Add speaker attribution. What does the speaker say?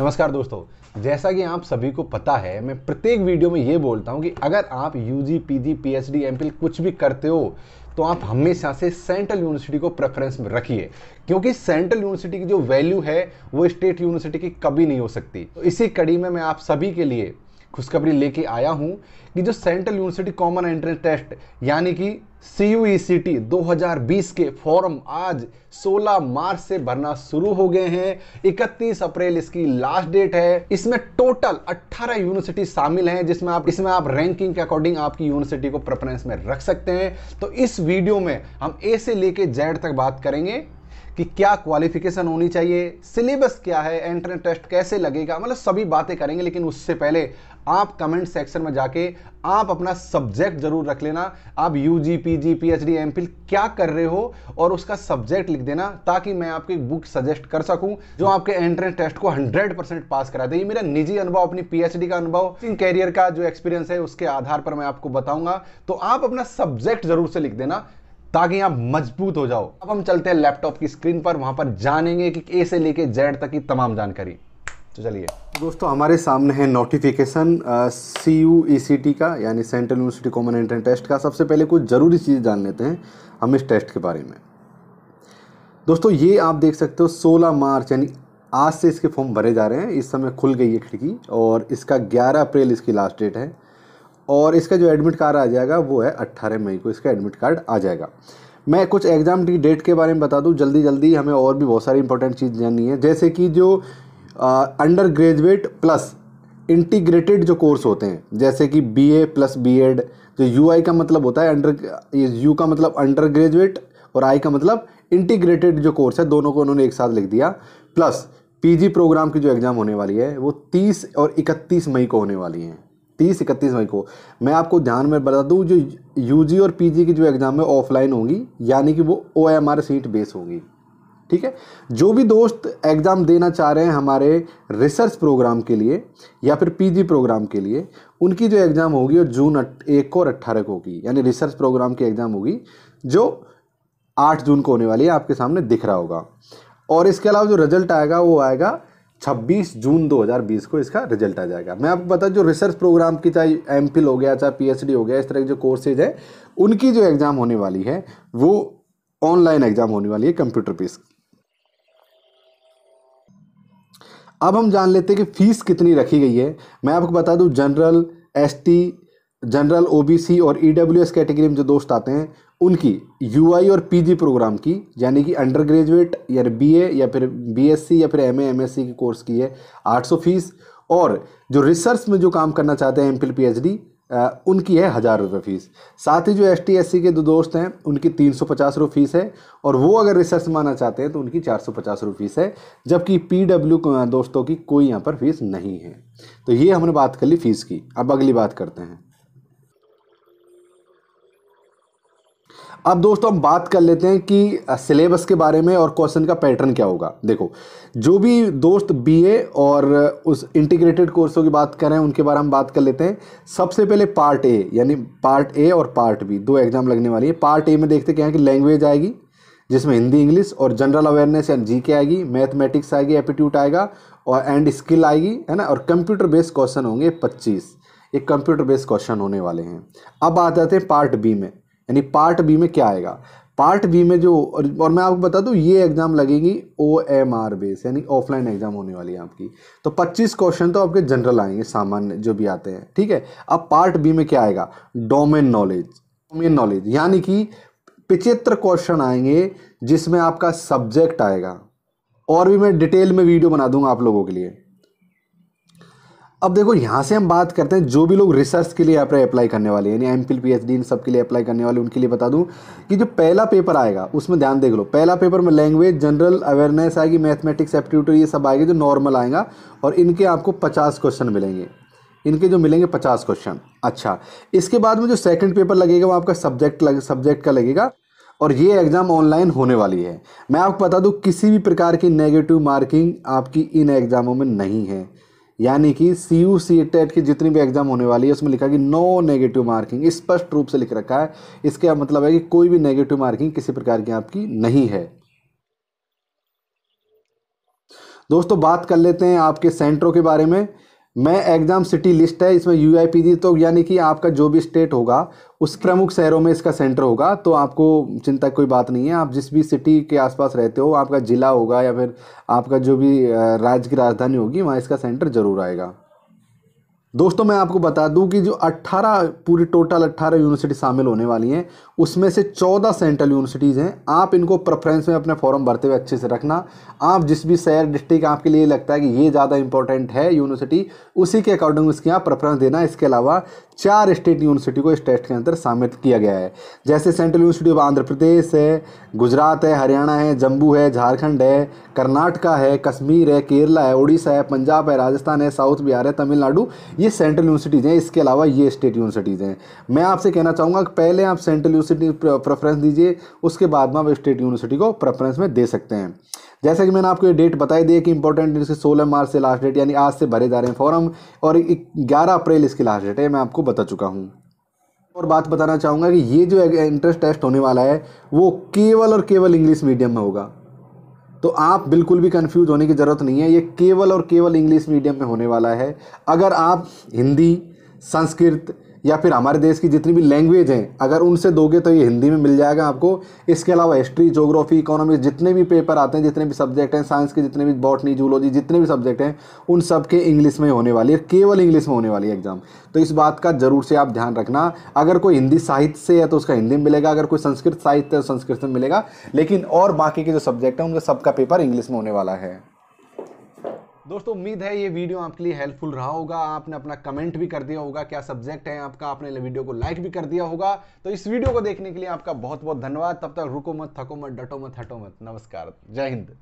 Speaker 1: नमस्कार दोस्तों जैसा कि आप सभी को पता है मैं प्रत्येक वीडियो में ये बोलता हूँ कि अगर आप U G P G P H D M कुछ भी करते हो तो आप हमेशा से सेंट्रल यूनिवर्सिटी को प्रेफरेंस में रखिए क्योंकि सेंट्रल यूनिवर्सिटी की जो वैल्यू है वो स्टेट यूनिवर्सिटी की कभी नहीं हो सकती तो इसी कड़ी में मैं आप सभी के लिए खुशखबरी लेके आया हूँ कि जो central university common entrance test यानी कि सी यू सी टी दो के फॉर्म आज 16 मार्च से भरना शुरू हो गए हैं 31 अप्रैल इसकी लास्ट डेट है इसमें टोटल 18 यूनिवर्सिटी शामिल हैं जिसमें आप इसमें आप रैंकिंग के अकॉर्डिंग आपकी यूनिवर्सिटी को प्रेफरेंस में रख सकते हैं तो इस वीडियो में हम ए से लेके जेड तक बात करेंगे कि क्या क्वालिफिकेशन होनी चाहिए सिलेबस क्या है एंट्रेंस टेस्ट कैसे लगेगा मतलब सभी बातें करेंगे लेकिन उससे पहले आप कमेंट सेक्शन में जाके आप अपना सब्जेक्ट जरूर रख लेना आप U G P G P H D M क्या कर रहे हो और उसका सब्जेक्ट लिख देना ताकि मैं आपकी बुक सजेस्ट कर सकूं जो आपके एंट्रेंस टेस्ट को 100 परसेंट पास करा दे ये मेरा निजी अनुभव अपनी पीएचडी का अनुभव कैरियर का जो एक्सपीरियंस है उसके आधार पर मैं आपको बताऊंगा तो आप अपना सब्जेक्ट जरूर से लिख देना ताकि आप मजबूत हो जाओ अब हम चलते हैं लैपटॉप की स्क्रीन पर वहां पर जानेंगे कि ए से लेके जेड तक की तमाम जानकारी तो चलिए दोस्तों हमारे सामने है notification C U E T टी का यानी central university common entrance test का सबसे पहले कुछ ज़रूरी चीज़ जान लेते हैं हम इस टेस्ट के बारे में दोस्तों ये आप देख सकते हो 16 मार्च यानी आज से इसके फॉर्म भरे जा रहे हैं इस समय खुल गई है खिड़की और इसका 11 अप्रैल इसकी लास्ट डेट है और इसका जो एडमिट कार्ड आ जाएगा वो है 18 मई को इसका एडमिट कार्ड आ जाएगा मैं कुछ एग्ज़ाम की डेट के बारे में बता दूँ जल्दी जल्दी हमें और भी बहुत सारी इंपॉर्टेंट चीज़ जाननी है जैसे कि जो अंडर ग्रेजुएट प्लस इंटीग्रेटेड जो कोर्स होते हैं जैसे कि B A plus B Ed जो यू आई का मतलब होता है अंडर यू का मतलब अंडर ग्रेजुएट और आई का मतलब इंटीग्रेटेड जो कोर्स है दोनों को उन्होंने एक साथ लिख दिया प्लस पीजी प्रोग्राम की जो एग्ज़ाम होने वाली है वो 30 और 31 मई को होने वाली है 30 31 मई को मैं आपको ध्यान में बता दूँ जो यूजी और पीजी की जो एग्ज़ाम है ऑफलाइन होंगी यानी कि वो ओएमआर सीट बेस होगी ठीक है जो भी दोस्त एग्ज़ाम देना चाह रहे हैं हमारे रिसर्च प्रोग्राम के लिए या फिर पीजी प्रोग्राम के लिए उनकी जो एग्ज़ाम होगी वो जून एक को और अट्ठारह को होगी यानी रिसर्च प्रोग्राम की एग्ज़ाम होगी जो आठ जून को होने वाली है आपके सामने दिख रहा होगा और इसके अलावा जो रिजल्ट आएगा वो आएगा 26 जून 2020 को इसका रिजल्ट आ जाएगा मैं आपको बता जो रिसर्च प्रोग्राम की चाहे एम हो गया चाहे पी हो गया इस तरह के जो कोर्सेज है उनकी जो एग्ज़ाम होने वाली है वो ऑनलाइन एग्ज़ाम होने वाली है कंप्यूटर बेस्ड अब हम जान लेते हैं कि फ़ीस कितनी रखी गई है मैं आपको बता दूं जनरल एसटी जनरल ओबीसी और ईडब्ल्यूएस e कैटेगरी में जो दोस्त आते हैं उनकी यूआई और पीजी प्रोग्राम की यानी कि अंडर ग्रेजुएट या बीए या फिर बीएससी या फिर एमए एमएससी की कोर्स की है 800 फीस और जो रिसर्च में जो काम करना चाहते हैं एम फिल उनकी है हज़ार रुपये फ़ीस साथ ही जो एस टी एस सी के दो दोस्त हैं उनकी तीन सौ पचास रुपये फ़ीस है और वो अगर रिसर्च माना चाहते हैं तो उनकी चार सौ पचास रुपये फ़ीस है जबकि पी डब्ल्यू दोस्तों की कोई यहाँ पर फ़ीस नहीं है तो ये हमने बात कर ली फ़ीस की अब अगली बात करते हैं अब दोस्तों हम बात कर लेते हैं कि सिलेबस के बारे में और क्वेश्चन का पैटर्न क्या होगा देखो जो भी दोस्त बीए और उस इंटीग्रेटेड कोर्सों की बात करें उनके बारे में बात कर लेते हैं सबसे पहले पार्ट ए यानी पार्ट ए और पार्ट बी दो एग्जाम लगने वाली है पार्ट ए में देखते क्या है कि लैंग्वेज आएगी जिसमें हिंदी इंग्लिश और जनरल अवेयरनेस एंड जी आएगी मैथमेटिक्स आएगी एप्टीट्यूट आएगा और एंड स्किल आएगी है ना और कंप्यूटर बेस्ड क्वेश्चन होंगे पच्चीस एक कंप्यूटर बेस्ड क्वेश्चन होने वाले हैं अब आ जाते हैं पार्ट बी में यानी पार्ट बी में क्या आएगा पार्ट बी में जो और मैं आपको बता दूं ये एग्ज़ाम लगेगी ओ एम आर बेस यानी ऑफलाइन एग्ज़ाम होने वाली है आपकी तो 25 क्वेश्चन तो आपके जनरल आएंगे सामान्य जो भी आते हैं ठीक है अब पार्ट बी में क्या आएगा डोमेन नॉलेज डोमेन नॉलेज यानी कि पिचहत्तर क्वेश्चन आएंगे जिसमें आपका सब्जेक्ट आएगा और भी मैं डिटेल में वीडियो बना दूंगा आप लोगों के लिए अब देखो यहाँ से हम बात करते हैं जो भी लोग रिसर्च के लिए पर अप्लाई करने वाले यानी M Phil P H D इन सब के लिए अप्लाई करने वाले उनके लिए बता दूँ कि जो पहला पेपर आएगा उसमें ध्यान देख लो पहला पेपर में लैंग्वेज जनरल अवेयरनेस आएगी मैथमेटिक्स एप्टीट्यूड ये सब आएगी जो नॉर्मल आएगा और इनके आपको पचास क्वेश्चन मिलेंगे इनके जो मिलेंगे पचास क्वेश्चन अच्छा इसके बाद में जो सेकेंड पेपर लगेगा वो आपका सब्जेक्ट लग सब्जेक्ट का लगेगा और ये एग्ज़ाम ऑनलाइन होने वाली है मैं आपको बता दूँ किसी भी प्रकार की नेगेटिव मार्किंग आपकी इन एग्ज़ामों में नहीं है यानी कि सी यू सी टेट की जितनी भी एग्ज़ाम होने वाली है उसमें लिखा कि नो नेगेटिव मार्किंग स्पष्ट रूप से लिख रखा है इसका मतलब है कि कोई भी नेगेटिव मार्किंग किसी प्रकार की आपकी नहीं है दोस्तों बात कर लेते हैं आपके सेंटरों के बारे में मैं एग्ज़ाम सिटी लिस्ट है इसमें यू आई तो यानी कि आपका जो भी स्टेट होगा उस प्रमुख शहरों में इसका सेंटर होगा तो आपको चिंता कोई बात नहीं है आप जिस भी सिटी के आसपास रहते हो आपका ज़िला होगा या फिर आपका जो भी राज्य की राजधानी होगी वहाँ इसका सेंटर ज़रूर आएगा दोस्तों मैं आपको बता दूं कि जो 18 पूरी टोटल 18 यूनिवर्सिटी शामिल होने वाली हैं उसमें से 14 सेंट्रल यूनिवर्सिटीज़ हैं आप इनको प्रेफरेंस में अपने फॉर्म भरते हुए अच्छे से रखना आप जिस भी शहर डिस्ट्रिक्ट आपके लिए लगता है कि ये ज़्यादा इंपॉर्टेंट है यूनिवर्सिटी उसी के अकॉर्डिंग उसकी आप प्रेफरेंस देना इसके अलावा चार स्टेट यूनिवर्सिटी को इस टेस्ट के अंदर शामिल किया गया है जैसे central university of Andhra Pradesh है गुजरात है हरियाणा है जम्मू है झारखंड है कर्नाटका है कश्मीर है केरला है उड़ीसा है पंजाब है राजस्थान है साउथ बिहार है तमिलनाडु ये सेंट्रल यूनिवर्सिटीज़ हैं इसके अलावा ये स्टेट यूनिवर्सिटीज़ हैं मैं आपसे कहना चाहूँगा कि पहले आप सेंट्रल यूनिवर्सिटी प्रेफरेंस दीजिए उसके बाद में आप स्टेट यूनिवर्सिटी को प्रेफरेंस में दे सकते हैं जैसा कि मैंने आपको ये डेट बताई दी कि इंपॉर्टेंट इसकी सोलह मार्च से लास्ट डेट यानी आज से भरे जा रहे हैं फॉर्म और ग्यारह अप्रैल इसकी लास्ट डेट है मैं आपको बता चुका हूँ और बात बताना चाहूँगा कि ये जो एंट्रेंस टेस्ट होने वाला है वो केवल और केवल इंग्लिश मीडियम में होगा तो आप बिल्कुल भी कंफ्यूज होने की ज़रूरत नहीं है ये केवल और केवल इंग्लिश मीडियम में होने वाला है अगर आप हिंदी संस्कृत या फिर हमारे देश की जितनी भी लैंग्वेज हैं अगर उनसे दोगे तो ये हिंदी में मिल जाएगा आपको इसके अलावा हिस्ट्री जोग्राफी इकोनॉमिक्स जितने भी पेपर आते हैं जितने भी सब्जेक्ट हैं साइंस के जितने भी बॉटनी जूलॉजी जितने भी सब्जेक्ट हैं उन सब के इंग्लिश में होने वाली है केवल इंग्लिश में होने वाली है एग्ज़ाम तो इस बात का ज़रूर से आप ध्यान रखना अगर कोई हिंदी साहित्य से है तो उसका हिंदी में मिलेगा अगर कोई संस्कृत साहित्य है तो संस्कृत में मिलेगा लेकिन और बाकी के जो सब्जेक्ट हैं उनका सबका पेपर इंग्लिश में होने वाला है दोस्तों उम्मीद है ये वीडियो आपके लिए हेल्पफुल रहा होगा आपने अपना कमेंट भी कर दिया होगा क्या सब्जेक्ट है आपका आपने वीडियो को लाइक भी कर दिया होगा तो इस वीडियो को देखने के लिए आपका बहुत बहुत धन्यवाद तब तक रुको मत थको मत डटो मत हटो मत नमस्कार जय हिंद